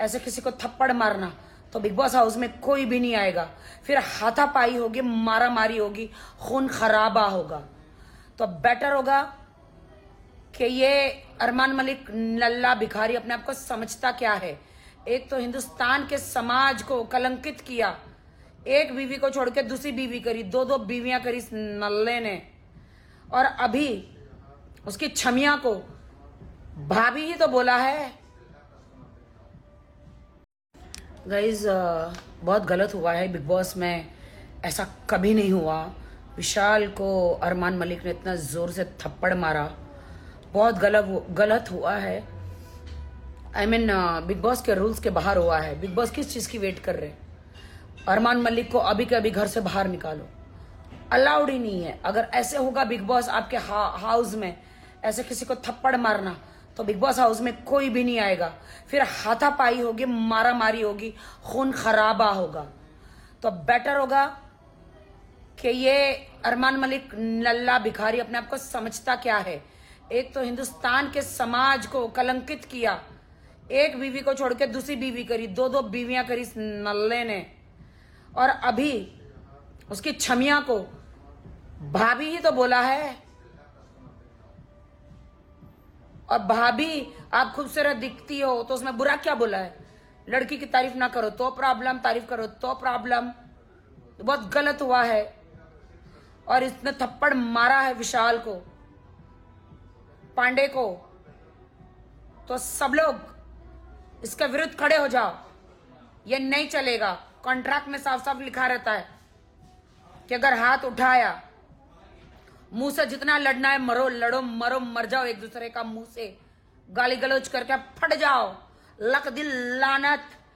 ऐसे किसी को थप्पड़ मारना तो बिग बॉस हाउस में कोई भी नहीं आएगा फिर हाथापाई होगी मारा मारी होगी खून खराबा होगा तो बेटर होगा कि ये अरमान मलिक लल्ला भिखारी अपने आप को समझता क्या है एक तो हिंदुस्तान के समाज को कलंकित किया एक बीवी को छोड़ के दूसरी बीवी करी दो दो बीवियां करी इस नल्ले ने और अभी उसकी छमिया को भाभी ही तो बोला है गाइज uh, बहुत गलत हुआ है बिग बॉस में ऐसा कभी नहीं हुआ विशाल को अरमान मलिक ने इतना ज़ोर से थप्पड़ मारा बहुत गलत गलत हुआ है आई मीन बिग बॉस के रूल्स के बाहर हुआ है बिग बॉस किस चीज़ की वेट कर रहे हैं अरमान मलिक को अभी के अभी घर से बाहर निकालो अलाउड ही नहीं है अगर ऐसे होगा बिग बॉस आपके हा, हाउस में ऐसे किसी को थप्पड़ मारना तो बिग बॉस हाउस में कोई भी नहीं आएगा फिर हाथापाई होगी मारा मारी होगी खून खराबा होगा तो बेटर होगा कि ये अरमान मलिक लल्ला भिखारी अपने आप को समझता क्या है एक तो हिंदुस्तान के समाज को कलंकित किया एक बीवी को छोड़ के दूसरी बीवी करी दो दो बीवियां करी इस नल्ले ने और अभी उसकी छमिया को भाभी ही तो बोला है और भाभी आप खूबसूरत दिखती हो तो उसमें बुरा क्या बोला है लड़की की तारीफ ना करो तो प्रॉब्लम तारीफ करो तो प्रॉब्लम बहुत गलत हुआ है और इसने थप्पड़ मारा है विशाल को पांडे को तो सब लोग इसके विरुद्ध खड़े हो जाओ ये नहीं चलेगा कॉन्ट्रैक्ट में साफ साफ लिखा रहता है कि अगर हाथ उठाया मुंह से जितना लड़ना है मरो लड़ो मरो मर जाओ एक दूसरे का मुंह से गाली गलौज करके फट जाओ लक दिल लानत